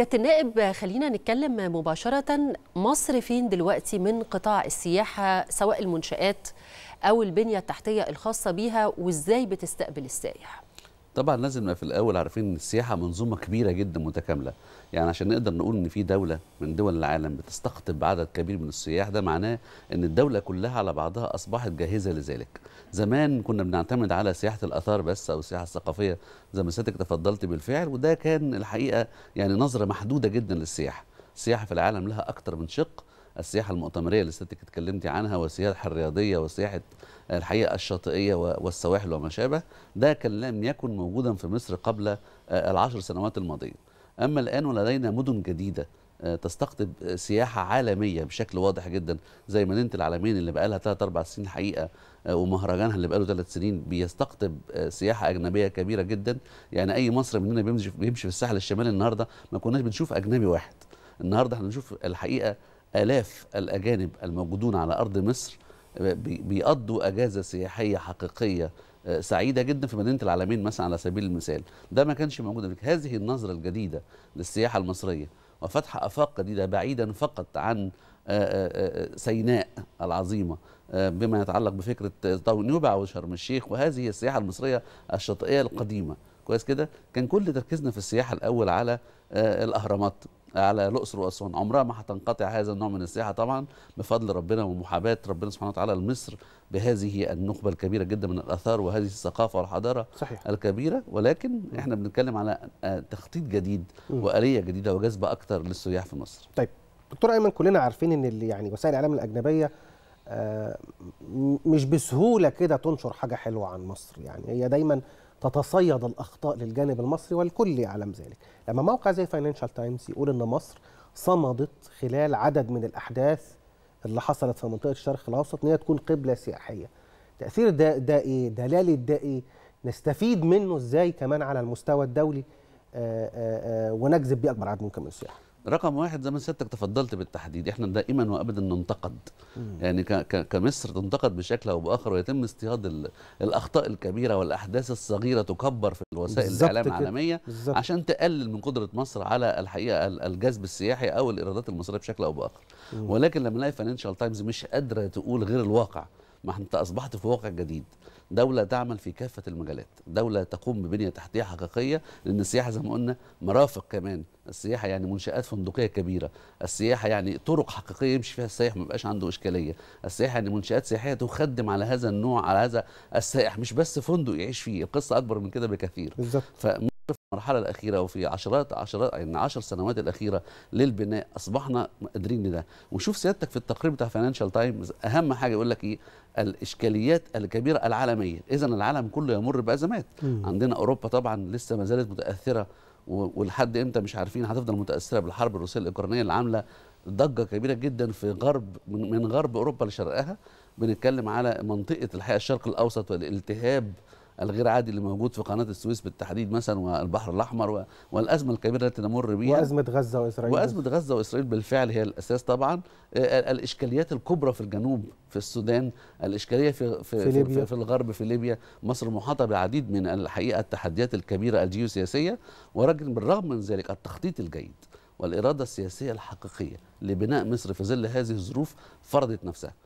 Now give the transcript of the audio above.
سياده النائب خلينا نتكلم مباشره مصر فين دلوقتي من قطاع السياحه سواء المنشات او البنيه التحتيه الخاصه بيها وازاي بتستقبل السائح طبعا لازم في الاول عارفين ان السياحه منظومه كبيره جدا متكامله يعني عشان نقدر نقول ان في دوله من دول العالم بتستقطب عدد كبير من السياح ده معناه ان الدوله كلها على بعضها اصبحت جاهزه لذلك زمان كنا بنعتمد على سياحه الاثار بس او السياحه الثقافيه زي ما سيادتك تفضلت بالفعل وده كان الحقيقه يعني نظره محدوده جدا للسياحه السياحه في العالم لها اكتر من شق السياحه المؤتمريه اللي سيادتك اتكلمتي عنها والسياحه الرياضيه وسياحه الحقيقه الشاطئيه والسواحل وما شابه ده كان لم يكن موجودا في مصر قبل آه، العشر سنوات الماضيه اما الان ولدينا مدن جديده آه، تستقطب سياحة عالمية بشكل واضح جدا زي مدينة العالمين اللي بقالها 3 4 سنين حقيقة آه، ومهرجانها اللي بقاله 3 سنين بيستقطب سياحة أجنبية كبيرة جدا يعني أي مصري مننا بيمشي في الساحل الشمالي النهاردة ما كناش بنشوف أجنبي واحد النهارده احنا بنشوف الحقيقه آلاف الأجانب الموجودون على أرض مصر آه، بيقضوا أجازة سياحية حقيقية آه، سعيدة جدا في مدينة العالمين مثلا على سبيل المثال ده ما كانش موجود قبل هذه النظرة الجديدة للسياحة المصرية وفتح آفاق جديدة بعيدا فقط عن آه، سيناء العظيمة بما يتعلق بفكرة نوبع وشرم الشيخ وهذه السياحة المصرية الشاطئية القديمة كويس كده كان كل تركيزنا في السياحة الأول على الأهرامات على الاقصر واسوان عمرها ما هتنقطع هذا النوع من السياحه طبعا بفضل ربنا ومحاباه ربنا سبحانه وتعالى لمصر بهذه النخبه الكبيره جدا من الاثار وهذه الثقافه والحضاره صحيح. الكبيره ولكن احنا بنتكلم على آه، تخطيط جديد واليه جديده وجذبه اكثر للسياح في مصر طيب دكتور ايمن كلنا عارفين ان اللي يعني وسائل الاعلام الاجنبيه آه، مش بسهوله كده تنشر حاجه حلوه عن مصر يعني هي دايما تتصيد الاخطاء للجانب المصري والكل يعلم ذلك لما موقع زي فاينانشال تايمز يقول ان مصر صمدت خلال عدد من الاحداث اللي حصلت في منطقه الشرق الاوسط ان هي تكون قبله سياحيه تاثير ده ده ايه دلاله ده ايه نستفيد منه ازاي كمان على المستوى الدولي آه، آه، آه، ونجذب بيه اكبر عدد ممكن من السياحه رقم واحد زي ما سيادتك تفضلت بالتحديد احنا دائما وابدا ننتقد مم. يعني كمصر تنتقد بشكل او باخر ويتم اصطياد الاخطاء الكبيره والاحداث الصغيره تكبر في الوسائل الاعلام العالميه بالزبط. عشان تقلل من قدره مصر على الحقيقه الجذب السياحي او الايرادات المصريه بشكل او باخر مم. ولكن لما نلاقي فاينانشال تايمز مش قادره تقول غير الواقع ما انت اصبحت في واقع جديد دولة تعمل في كافة المجالات دولة تقوم ببنية تحتية حقيقية لأن السياحة زي ما قلنا مرافق كمان السياحة يعني منشآت فندقية كبيرة السياحة يعني طرق حقيقية يمشي فيها السائح ما يبقاش عنده إشكالية السياحة يعني منشآت سياحية تخدم على هذا النوع على هذا السائح مش بس فندق يعيش فيه القصة أكبر من كده بكثير بالظبط المرحلة الأخيرة وفي عشرات عشرات يعني عشر سنوات الأخيرة للبناء أصبحنا قادرين لده وشوف سيادتك في التقرير بتاع فاينانشال تايمز أهم حاجة يقول لك إيه الإشكاليات الكبيرة العالمية إذا العالم كله يمر بأزمات مم. عندنا أوروبا طبعا لسه ما زالت متأثرة ولحد إمتى مش عارفين هتفضل متأثرة بالحرب الروسية الأوكرانية اللي عاملة ضجة كبيرة جدا في غرب من غرب أوروبا لشرقها بنتكلم على منطقة الحقيقة الشرق الأوسط والالتهاب الغير عادي اللي موجود في قناه السويس بالتحديد مثلا والبحر الاحمر والازمه الكبيره التي نمر بها وازمه غزه واسرائيل وازمه غزه واسرائيل بالفعل هي الاساس طبعا آه، الاشكاليات الكبرى في الجنوب في السودان الاشكاليه في في, في, ليبيا. في, الغرب في ليبيا مصر محاطه بالعديد من الحقيقه التحديات الكبيره الجيوسياسيه ولكن بالرغم من ذلك التخطيط الجيد والاراده السياسيه الحقيقيه لبناء مصر في ظل هذه الظروف فرضت نفسها